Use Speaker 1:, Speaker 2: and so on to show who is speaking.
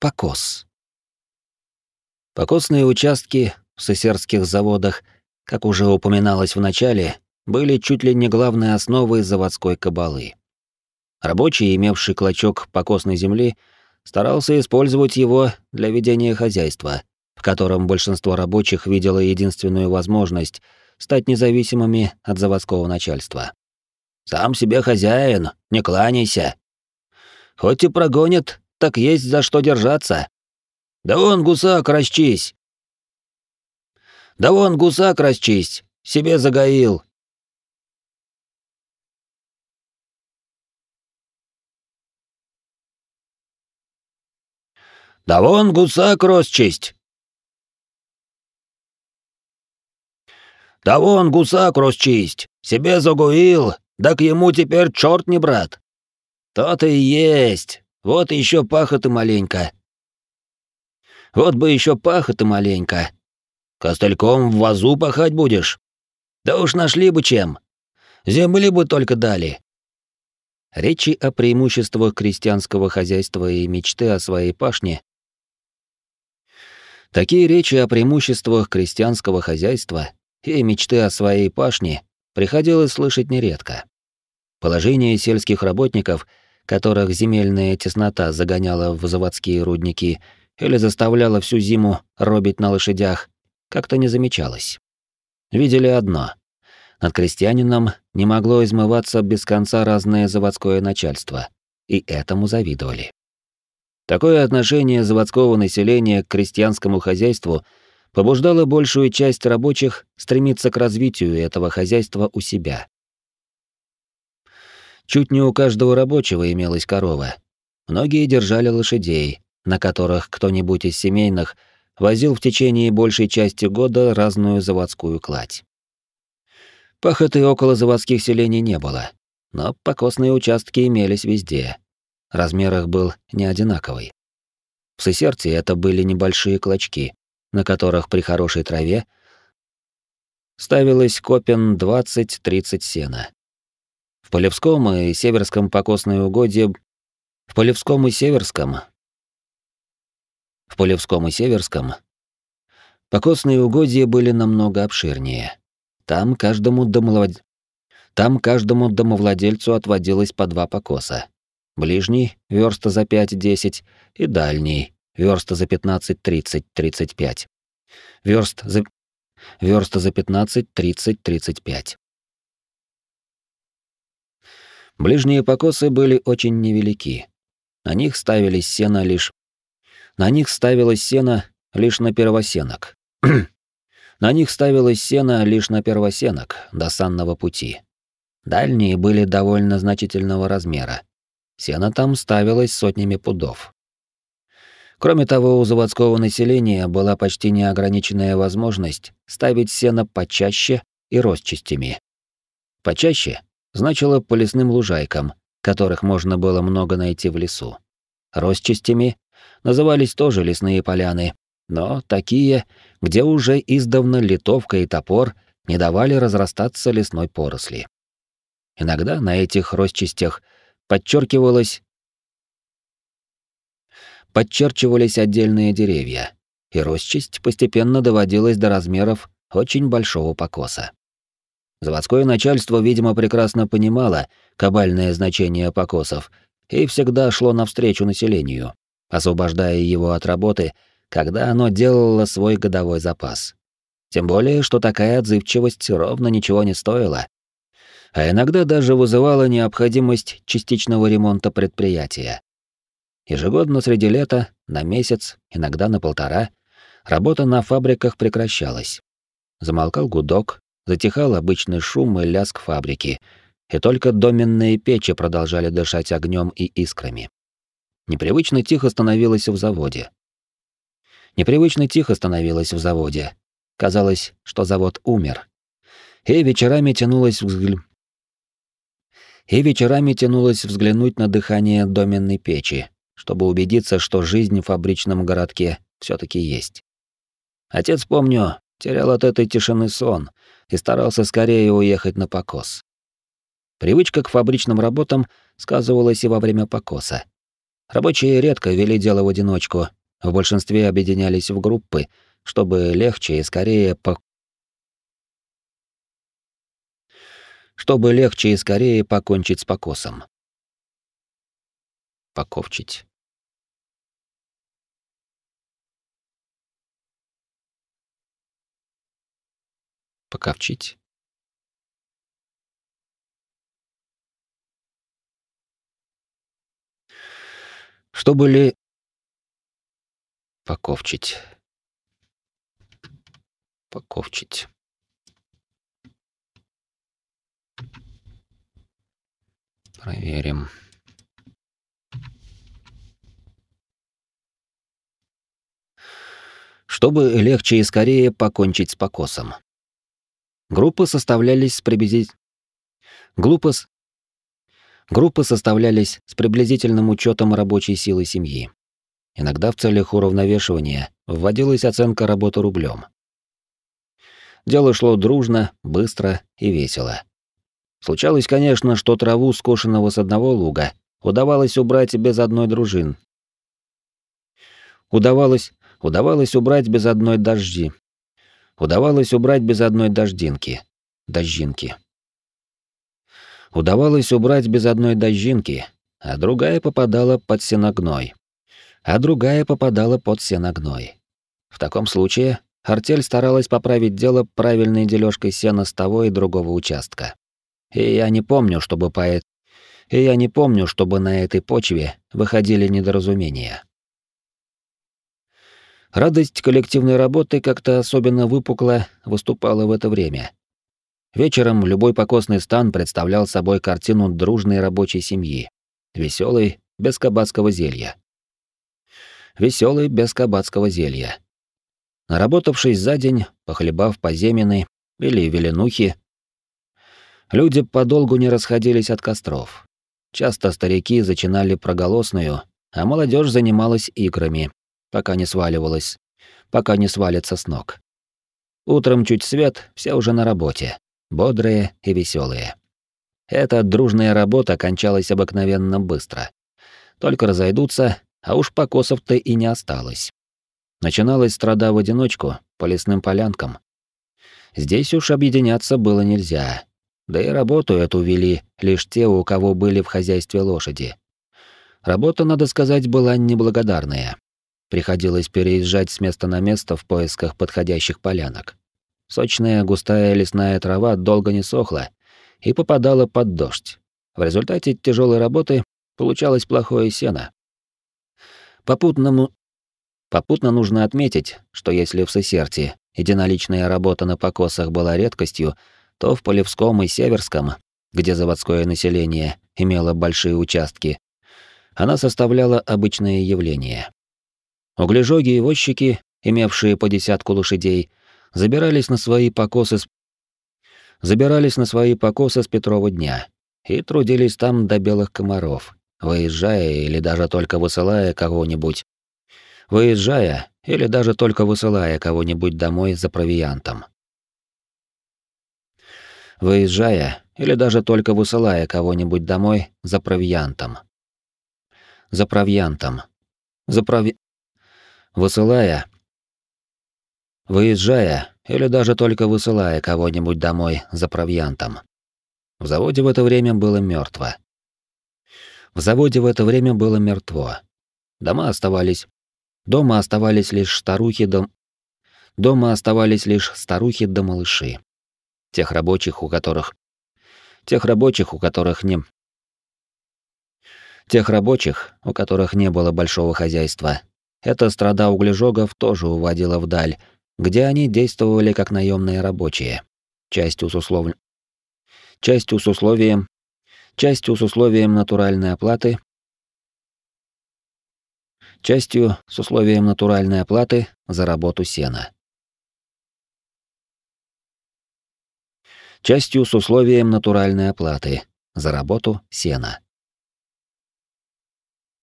Speaker 1: Покос. Покосные участки в Сосерских заводах, как уже упоминалось в начале, были чуть ли не главной основой заводской кабалы. Рабочий, имевший клочок покосной земли, старался использовать его для ведения хозяйства, в котором большинство рабочих видело единственную возможность стать независимыми от заводского начальства. «Сам себе хозяин, не кланяйся. Хоть и прогонят, так есть за что держаться. Да вон, гусак, расчесть. Да вон, гусак, расчесть. Себе загоил!» «Да вон, гусак, расчесть!» «Да вон, гусак, расчесть! Себе загуил! Да к ему теперь черт не брат!» «То-то и есть! Вот еще пахота маленько. Вот бы еще пахота маленько. Костыльком в вазу пахать будешь? Да уж нашли бы чем. Земли бы только дали. Речи о преимуществах крестьянского хозяйства и мечты о своей пашне. Такие речи о преимуществах крестьянского хозяйства и мечты о своей пашне приходилось слышать нередко. Положение сельских работников – которых земельная теснота загоняла в заводские рудники или заставляла всю зиму робить на лошадях, как-то не замечалось. Видели одно. Над крестьянином не могло измываться без конца разное заводское начальство, и этому завидовали. Такое отношение заводского населения к крестьянскому хозяйству побуждало большую часть рабочих стремиться к развитию этого хозяйства у себя. Чуть не у каждого рабочего имелась корова. Многие держали лошадей, на которых кто-нибудь из семейных возил в течение большей части года разную заводскую кладь. Пахоты около заводских селений не было, но покосные участки имелись везде. Размер их был не одинаковый. В Сесерте это были небольшие клочки, на которых при хорошей траве ставилось копен 20-30 сена. В Полевском и Северском покосные угодья... В Полевском и Северском... В Полевском и Северском покосные угодья были намного обширнее. Там каждому домовладельцу... Там каждому домовладельцу отводилось по два покоса. Ближний — верста за 5-10, и дальний — верста за 15-30-35. Верст за... Верста за 15-30-35. Ближние покосы были очень невелики. На них ставились сено лишь... На них ставилось сено лишь на первосенок. на них ставилось сено лишь на первосенок до санного пути. Дальние были довольно значительного размера. Сено там ставилось сотнями пудов. Кроме того, у заводского населения была почти неограниченная возможность ставить сено почаще и росчастями. Почаще значило по лесным лужайкам, которых можно было много найти в лесу. Росчастями назывались тоже лесные поляны, но такие, где уже издавна литовка и топор не давали разрастаться лесной поросли. Иногда на этих росчастях подчеркивалось подчерчивались отдельные деревья, и росчасть постепенно доводилась до размеров очень большого покоса. Заводское начальство, видимо, прекрасно понимало кабальное значение покосов и всегда шло навстречу населению, освобождая его от работы, когда оно делало свой годовой запас. Тем более, что такая отзывчивость ровно ничего не стоила, а иногда даже вызывала необходимость частичного ремонта предприятия. Ежегодно среди лета, на месяц, иногда на полтора, работа на фабриках прекращалась. Замолкал гудок, затихал обычный шум и лязг фабрики, и только доменные печи продолжали дышать огнем и искрами. Непривычно тихо становилось в заводе. Непривычно тихо становилось в заводе. Казалось, что завод умер. И вечерами тянулось взгля... И вечерами тянулось взглянуть на дыхание доменной печи, чтобы убедиться, что жизнь в фабричном городке все таки есть. Отец, помню, терял от этой тишины сон — и старался скорее уехать на покос. Привычка к фабричным работам сказывалась и во время покоса. Рабочие редко вели дело в одиночку, в большинстве объединялись в группы, чтобы легче и скорее по... чтобы легче и скорее покончить с покосом. Поковчить. поковчить Что были? поковчить. Поковчить. Проверим. Чтобы легче и скорее покончить с покосом. Группы составлялись с приблизительно... Глупос... Группы составлялись с приблизительным учетом рабочей силы семьи. Иногда в целях уравновешивания вводилась оценка работы рублем. Дело шло дружно, быстро и весело. Случалось, конечно, что траву, скошенного с одного луга, удавалось убрать без одной дружин. Удавалось, удавалось убрать без одной дожди, удавалось убрать без одной дождинки. Дождинки. Удавалось убрать без одной дождинки, а другая попадала под сеногной. А другая попадала под сеногной. В таком случае артель старалась поправить дело правильной дележкой сена с того и другого участка. И я не помню, чтобы поэт... И я не помню, чтобы на этой почве выходили недоразумения. Радость коллективной работы как-то особенно выпукла, выступала в это время. Вечером любой покосный стан представлял собой картину дружной рабочей семьи. Веселый, без кабацкого зелья. Веселый, без кабацкого зелья. Наработавшись за день, похлебав поземины или веленухи, люди подолгу не расходились от костров. Часто старики зачинали проголосную, а молодежь занималась играми пока не сваливалась, пока не свалится с ног. Утром чуть свет, все уже на работе, бодрые и веселые. Эта дружная работа кончалась обыкновенно быстро. Только разойдутся, а уж покосов-то и не осталось. Начиналась страда в одиночку, по лесным полянкам. Здесь уж объединяться было нельзя. Да и работу эту вели лишь те, у кого были в хозяйстве лошади. Работа, надо сказать, была неблагодарная. Приходилось переезжать с места на место в поисках подходящих полянок. Сочная густая лесная трава долго не сохла и попадала под дождь. В результате тяжелой работы получалось плохое сено. Попутному... Попутно нужно отметить, что если в Сесерте единоличная работа на покосах была редкостью, то в Полевском и Северском, где заводское население имело большие участки, она составляла обычное явление. Углежоги и возчики, имевшие по десятку лошадей, забирались на свои покосы с... забирались на свои покосы с Петрова дня и трудились там до белых комаров, выезжая или даже только высылая кого-нибудь. Выезжая или даже только высылая кого-нибудь домой за провиантом. Выезжая или даже только высылая кого-нибудь домой за провиантом. За провиантом. За прови высылая, выезжая или даже только высылая кого-нибудь домой за провиантом. В заводе в это время было мёртво. В заводе в это время было мертво. Дома оставались. Дома оставались лишь старухи да... Дома оставались лишь старухи да малыши. Тех рабочих, у которых... Тех рабочих, у которых не... Тех рабочих, у которых не было большого хозяйства, эта страда углежогов тоже уводила вдаль, где они действовали как наемные рабочие. Частью с, услов... частью с условием частью с условием натуральной оплаты, частью с условием натуральной оплаты за работу сена. Частью с условием натуральной оплаты за работу сена.